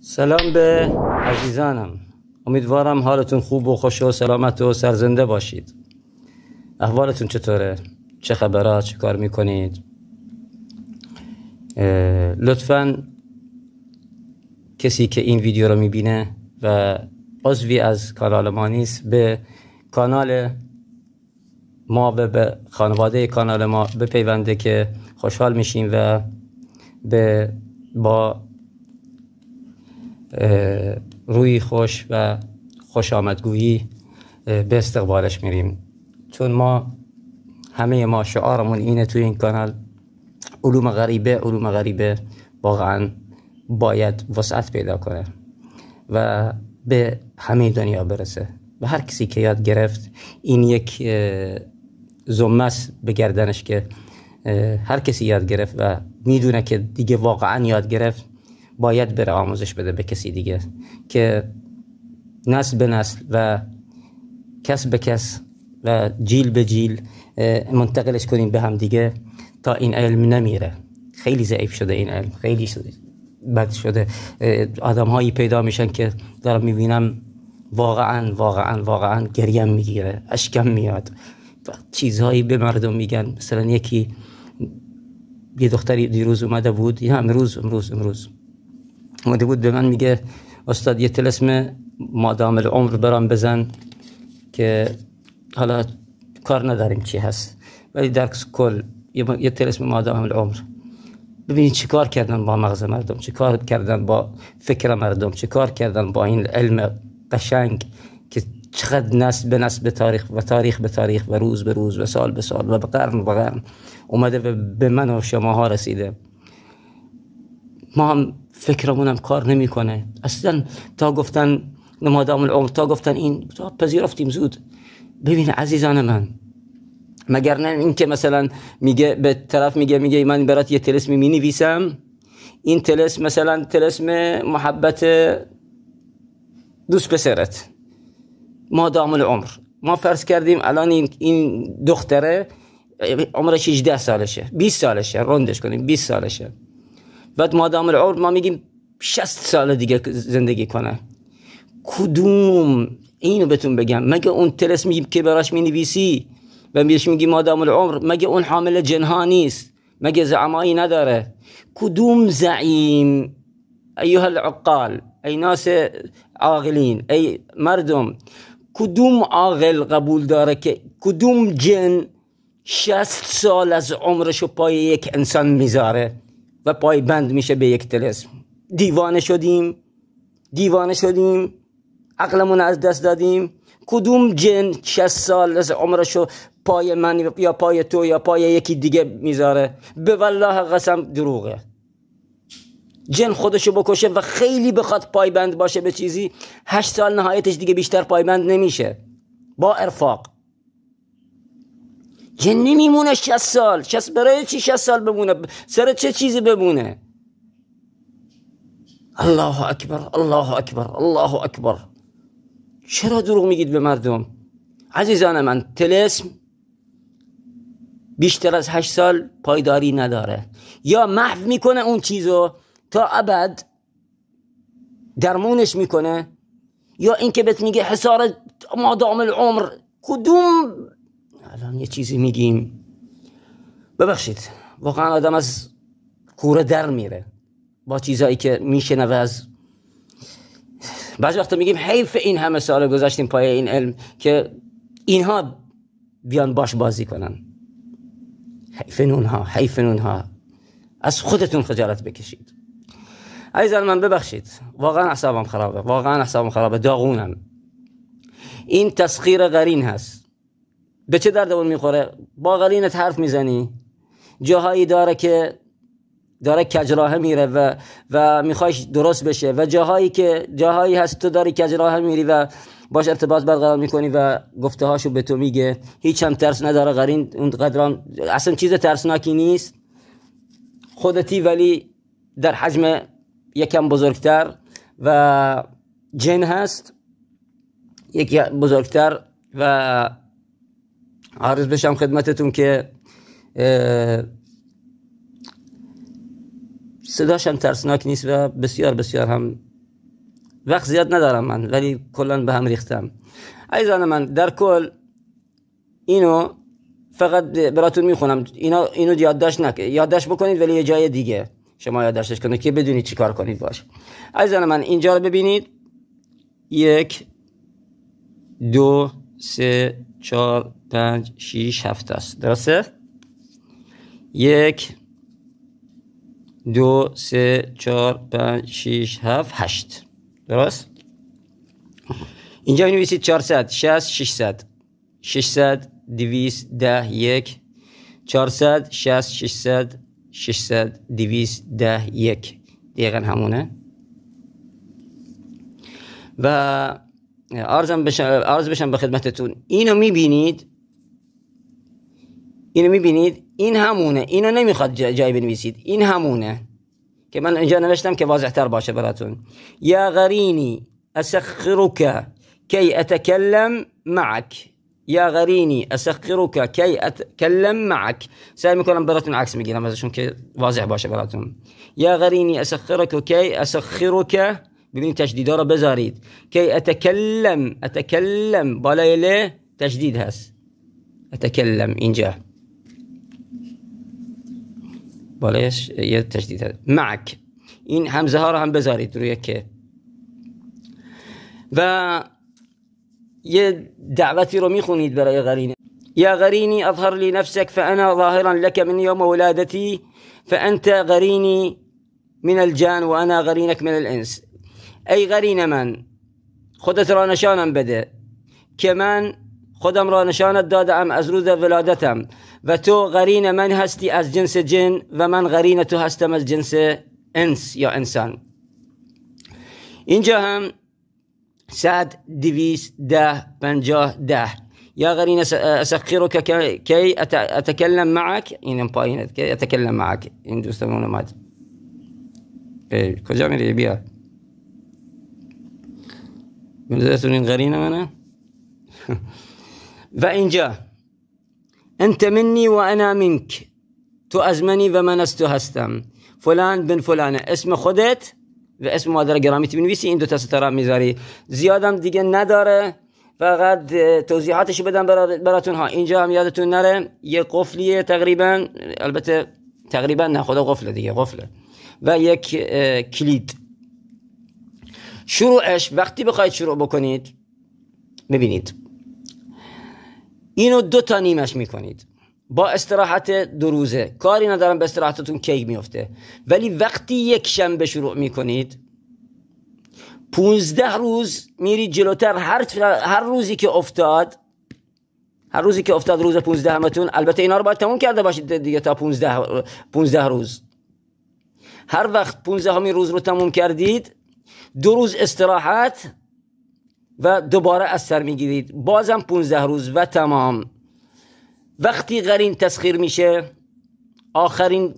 سلام به عزیزانم امیدوارم حالتون خوب و خوش و سلامت و سرزنده باشید احوالتون چطوره؟ چه خبرها؟ چه کار میکنید؟ لطفا کسی که این ویدیو رو میبینه و عضوی از کانال ما نیست به کانال ما و به خانواده کانال ما بپیونده که خوشحال میشیم و به با روی خوش و خوش آمدگویی به استقبالش میریم چون ما همه ما شعارمون اینه توی این کانال علوم غریبه علوم غریبه واقعا باید وسعت پیدا کنه و به همه دنیا برسه و هر کسی که یاد گرفت این یک زمس به گردنش که هر کسی یاد گرفت و میدونه که دیگه واقعا یاد گرفت باید بره آموزش بده به کسی دیگه که نسل به نسل و کس به کس و جیل به جیل منتقلش کنیم به هم دیگه تا این علم نمیره خیلی ضعیف شده این علم خیلی شده. بد شده آدم هایی پیدا میشن که دارم میبینم واقعا واقعا واقعا گریم میگیره اشکم میاد چیزهایی به مردم میگن مثلا یکی یه دختری دیروز اومده بود یه امروز امروز امروز اومده بود به من میگه استاد یه تلسم مادام العمر برام بزن که حالا کار نداریم چی هست ولی در کل یه تلسم مادام العمر ببینید چی کار کردن با مغز مردم چی کار کردن با فکر مردم چی کار کردن با این علم قشنگ که چقدر نسل به نسل به تاریخ و تاریخ به تاریخ و روز به روز و سال به سال و به قرن به قرن اومده به من و شماها رسیده ما هم فکرمونم کار نمیکنه اصلا تا گفتن ما العمر تا گفتن این تا پذیرفتیم زود ببین عزیزان من مگر نه اینکه مثلا میگه به طرف میگه میگه من برات یه تلسمی می نویسم این تلس مثلا تلسم محبت دوست پسرت ما دام العمر ما فرض کردیم الان این, این دختره عمرش 18 سالشه 20 سالشه روندش کنیم 20 سالشه بعد مادام العمر ما میگیم 60 سال دیگه زندگی کنه کدوم اینو بهتون بگم مگه اون ترس میگیم که براش مینویسی و بهش میگی مادام العمر مگه اون حامل جنها نیست مگه زعمایی نداره کدوم زعیم ایها العقال ای ناس عاقلین ای مردم کدوم عاقل قبول داره که کدوم جن شست سال از عمرشو پای یک انسان میذاره و پای بند میشه به یک تلسم دیوانه شدیم دیوانه شدیم عقلمون از دست دادیم کدوم جن چه سال از عمرشو پای من یا پای تو یا پای یکی دیگه میذاره به والله قسم دروغه جن خودشو بکشه و خیلی بخواد بند باشه به چیزی هشت سال نهایتش دیگه بیشتر پای بند نمیشه با ارفاق که نمیمونه 60 سال 60 برای چی 60 سال بمونه سر چه چیزی بمونه الله اکبر الله اکبر الله اکبر چرا دروغ میگید به مردم عزیزان من تلسم بیشتر از هشت سال پایداری نداره یا محو میکنه اون چیزو تا ابد درمونش میکنه یا اینکه بهت میگه حسار مادام العمر کدوم الان یه چیزی میگیم ببخشید واقعا آدم از کوره در میره با چیزایی که میشنوه از بعض وقتا میگیم حیف این همه سال گذاشتیم پای این علم که اینها بیان باش بازی کنن حیف نونها حیف نونها از خودتون خجالت بکشید عزیزان من ببخشید واقعا حسابم خرابه واقعا حسابم خرابه داغونم این تسخیر غرین هست به چه اون میخوره با باقلینت حرف میزنی جاهایی داره که داره کجراهه میره و و میخوایش درست بشه و جاهایی که جاهایی هست تو داری کجراه میری و باش ارتباط برقرار میکنی و گفته هاشو به تو میگه هیچ هم ترس نداره غرین اون اصلا چیز ترسناکی نیست خودتی ولی در حجم یکم بزرگتر و جن هست یکی بزرگتر و عرض بشم خدمتتون که صداش ترسناک نیست و بسیار بسیار هم وقت زیاد ندارم من ولی کلا به هم ریختم عزیزان من در کل اینو فقط براتون میخونم اینا اینو یادداشت نکنید یادداشت بکنید ولی یه جای دیگه شما یادداشتش کنید که بدونید کار کنید باش عزیزان من اینجا رو ببینید یک دو سه چهار در 6 هفته است درسته یک دو سه چهار پنج 6 هفت هشت درست اینجا می نویسید 400 600 600 200 ده یک 400 60 600 600 200 ده یک دقیقا همونه و عرضم بشم عرض بشم به خدمتتون اینو می بینید، اینو میبینید این همونه اینو نمیخواد جای بنویسید این همونه که من اینجا نوشتم که واضح تر باشه براتون یا غرینی اسخرک کی اتکلم معک یا غرینی اسخرک کی اتکلم معک سعی میکنم براتون عکس میگیرم ازشون که واضح باشه براتون یا غرینی اسخرک کی اسخرک ببینید تشدید رو بذارید کی اتکلم اتکلم بالای له تشدید هست اتکلم اینجا بلاش يا تجديد هذا معك إن هم زهارة هم بزاري روی که و دعوتي دعوتی رو برا يا غريني يا غريني أظهر لي نفسك فأنا ظاهرا لك من يوم ولادتي فأنت غريني من الجان وأنا غرينك من الإنس أي غرين من خدت رانشانا بدأ كمان خدم رانشانا نشانت ام أزرود ولادتهم و تو قرین من هستی از جنس جن و من قرین تو هستم از جنس انس یا انسان اینجا هم صد دویست ده پنجاه ده يا غرين أسخرك كي أتكلم معك إن باين كي أتكلم معك إن دوستمون مات إيه، كجا من يبيع من ذات غرينة أنا فإن جاء انت منی وانا منک تو از منی و من از تو هستم فلان بن فلان اسم خودت و اسم مادر گرامیت بنویسی این دو تا ستاره میذاری زیادم دیگه نداره فقط توضیحاتش بدم براتون ها اینجا هم یادتون نره یه قفلیه تقریبا البته تقریبا نه خدا قفله دیگه قفله و یک کلید شروعش وقتی بخواید شروع بکنید ببینید اینو دو تا نیمش میکنید با استراحت دو روزه کاری ندارم به استراحتتون کیک میفته ولی وقتی یک شنبه شروع میکنید پونزده روز میرید جلوتر هر, هر روزی که افتاد هر روزی که افتاد روز 15 همتون البته اینا رو باید تموم کرده باشید دیگه تا پونزده روز هر وقت 15 همین روز رو تموم کردید دو روز استراحت و دوباره از سر میگیرید بازم 15 روز و تمام وقتی غرین تسخیر میشه آخرین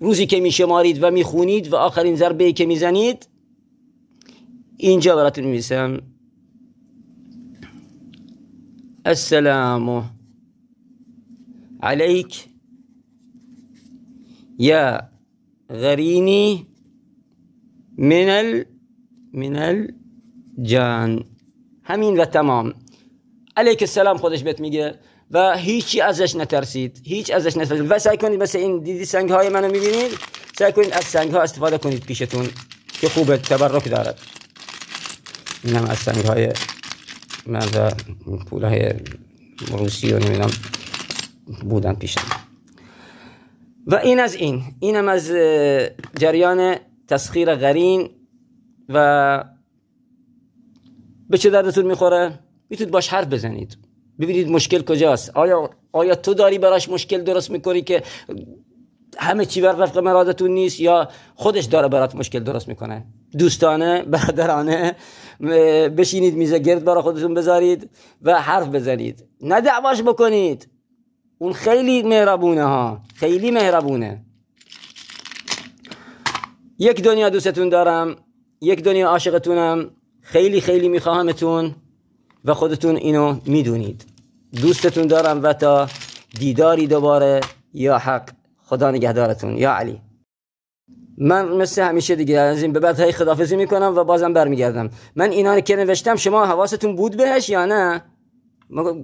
روزی که میشمارید و میخونید و آخرین ضربه که میزنید اینجا براتون میسم السلام علیک یا غرینی من ال من ال جان همین و تمام علیک السلام خودش بهت میگه و هیچی ازش نترسید هیچ ازش نترسید و سعی کنید مثل این دیدی سنگ های منو میبینید سعی کنید از سنگ ها استفاده کنید پیشتون که خوبه تبرک دارد اینم از سنگ های من و پول روسی بودن پیشتون و این از این اینم از جریان تسخیر غرین و به چه دردتون میخوره میتونید باش حرف بزنید ببینید مشکل کجاست آیا آیا تو داری براش مشکل درست میکنی که همه چی بر وفق مرادتون نیست یا خودش داره برات مشکل درست میکنه دوستانه برادرانه بشینید میزه گرد برای خودتون بذارید و حرف بزنید نه دعواش بکنید اون خیلی مهربونه ها خیلی مهربونه یک دنیا دوستتون دارم یک دنیا عاشقتونم خیلی خیلی میخواهمتون و خودتون اینو میدونید دوستتون دارم و تا دیداری دوباره یا حق خدا نگهدارتون یا علی من مثل همیشه دیگه از این به بعد های خدافزی میکنم و بازم برمیگردم من اینا رو که نوشتم شما حواستون بود بهش یا نه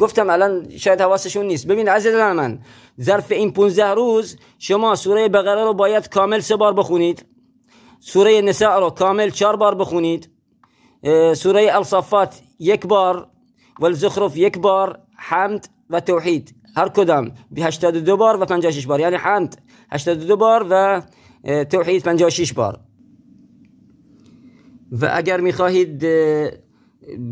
گفتم الان شاید حواستشون نیست ببین عزیزان من ظرف این 15 روز شما سوره بقره رو باید کامل سه بار بخونید سوره نساء رو کامل چهار بار بخونید سوره الصفات یک بار و الزخرف یک بار حمد و توحید هر کدام به 82 بار و 56 بار یعنی حمد 82 بار و توحید 56 بار و اگر میخواهید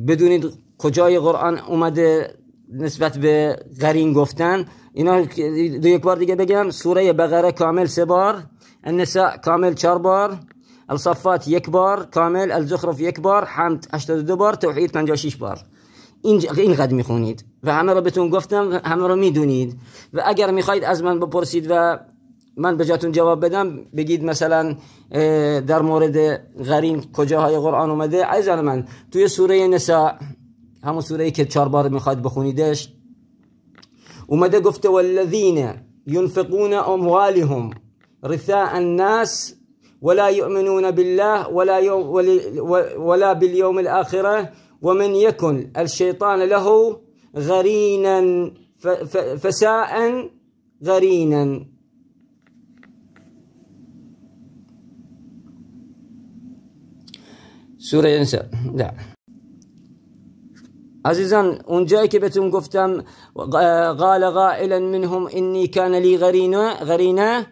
بدونید کجای قرآن اومده نسبت به غرین گفتن اینا دو یک بار دیگه بگم سوره بقره کامل سه بار النساء کامل چهار بار الصفات یک بار کامل الزخرف یک بار حمد 82 بار توحید 56 بار این قد میخونید و همه رو بهتون گفتم همه رو میدونید و اگر میخواید از من بپرسید و من به جاتون جواب بدم بگید مثلا در مورد غرین کجاهای قرآن اومده عزیزان من توی سوره نساء همون سوره که چهار بار میخواد بخونیدش اومده گفته والذین ینفقون اموالهم رثاء الناس ولا يؤمنون بالله ولا يوم ولا باليوم الآخرة ومن يكن الشيطان له غرينا فساء غرينا سورة ينسى لا عزيزان اونجایی که بهتون گفتم آه، قال غائلا منهم اني كان لي غرينا غرينا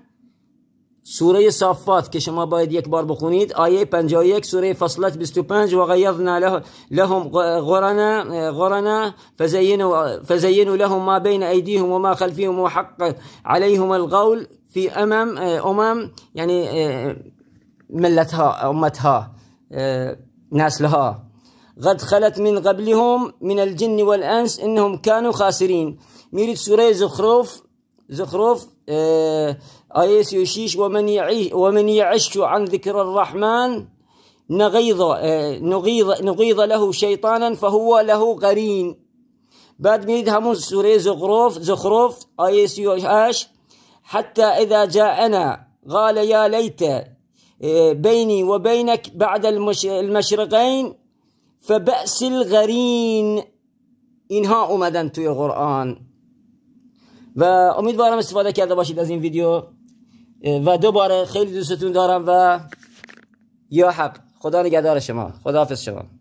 سوره صافات که شما باید یک بار بخونید آیه 51 سوره فصلت 25 و غیضنا له لهم غرنا غرنا فزینوا فزینوا لهم ما بین ایدیهم و ما خلفهم و حق عليهم القول في امم امم يعني ملتها امتها نسلها قد خلت من قبلهم من الجن والانس انهم كانوا خاسرين ميرت سوره زخرف زخرف اه، آيس يشيش ومن يعيش ومن يعش عن ذكر الرحمن نغيظ نغيظ نغيظ له شيطانا فهو له قرين بعد ميد همون سوري زخروف زخروف أيس يشاش حتى إذا جاءنا قال يا ليت بيني وبينك بعد المشرقين فبأس الغرين اینها اومدن توی قرآن و امیدوارم استفاده کرده باشید از این ویدیو و دوباره خیلی دوستتون دارم و یا حق خدا نگهدار شما خداحافظ شما